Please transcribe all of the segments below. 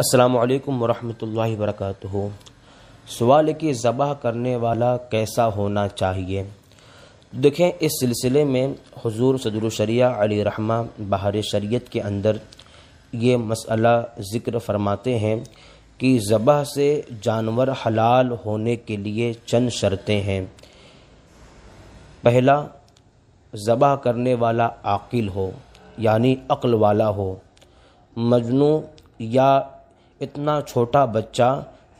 असलकम वरहमल वर्क सवाल कि ज़बह करने वाला कैसा होना चाहिए देखें इस सिलसिले में हुजूर सदरशरिया अली रहमा बहार शरीयत के अंदर ये मसला ज़िक्र फरमाते हैं कि ज़बह से जानवर हलाल होने के लिए चंद शर्तें हैं पहला ज़बह करने वाला आकिल हो यानी अक्ल वाला हो मजनू या इतना छोटा बच्चा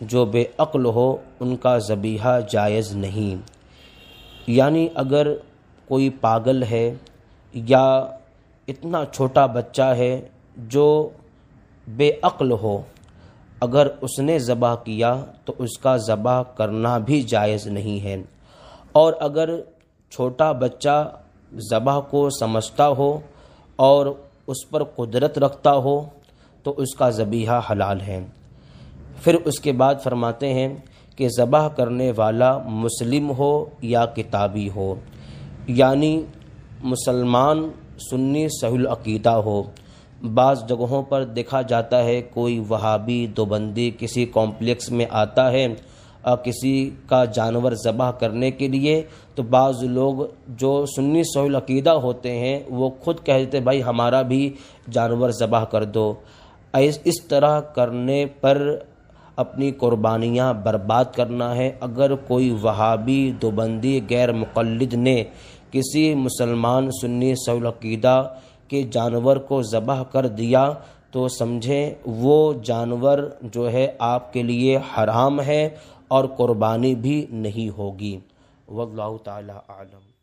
जो बेअक्ल हो उनका ज़बीहा जायज़ नहीं यानी अगर कोई पागल है या इतना छोटा बच्चा है जो बेअक्ल हो अगर उसने ज़बह किया तो उसका ज़बह करना भी जायज़ नहीं है और अगर छोटा बच्चा ज़बह को समझता हो और उस पर कुदरत रखता हो तो उसका ज़बीहा हलाल है फिर उसके बाद फरमाते हैं कि ज़बह करने वाला मुस्लिम हो या किताबी हो यानी मुसलमान सुन्नी अकीदा हो बाज़ जगहों पर देखा जाता है कोई वहाबी दोबंदी किसी कॉम्प्लेक्स में आता है और किसी का जानवर ज़बह करने के लिए तो बाज़ लोग जो सुन्नी अकीदा होते हैं वो खुद कहते भाई हमारा भी जानवर ज़बह कर दो इस तरह करने पर अपनी कुर्बानियाँ बर्बाद करना है अगर कोई वहाबी दोबंदी गैर मुकलद ने किसी मुसलमान सुन्नी सलकीदा के जानवर को ज़बह कर दिया तो समझें वो जानवर जो है आपके लिए हराम है और कुर्बानी भी नहीं होगी वल्ल आलम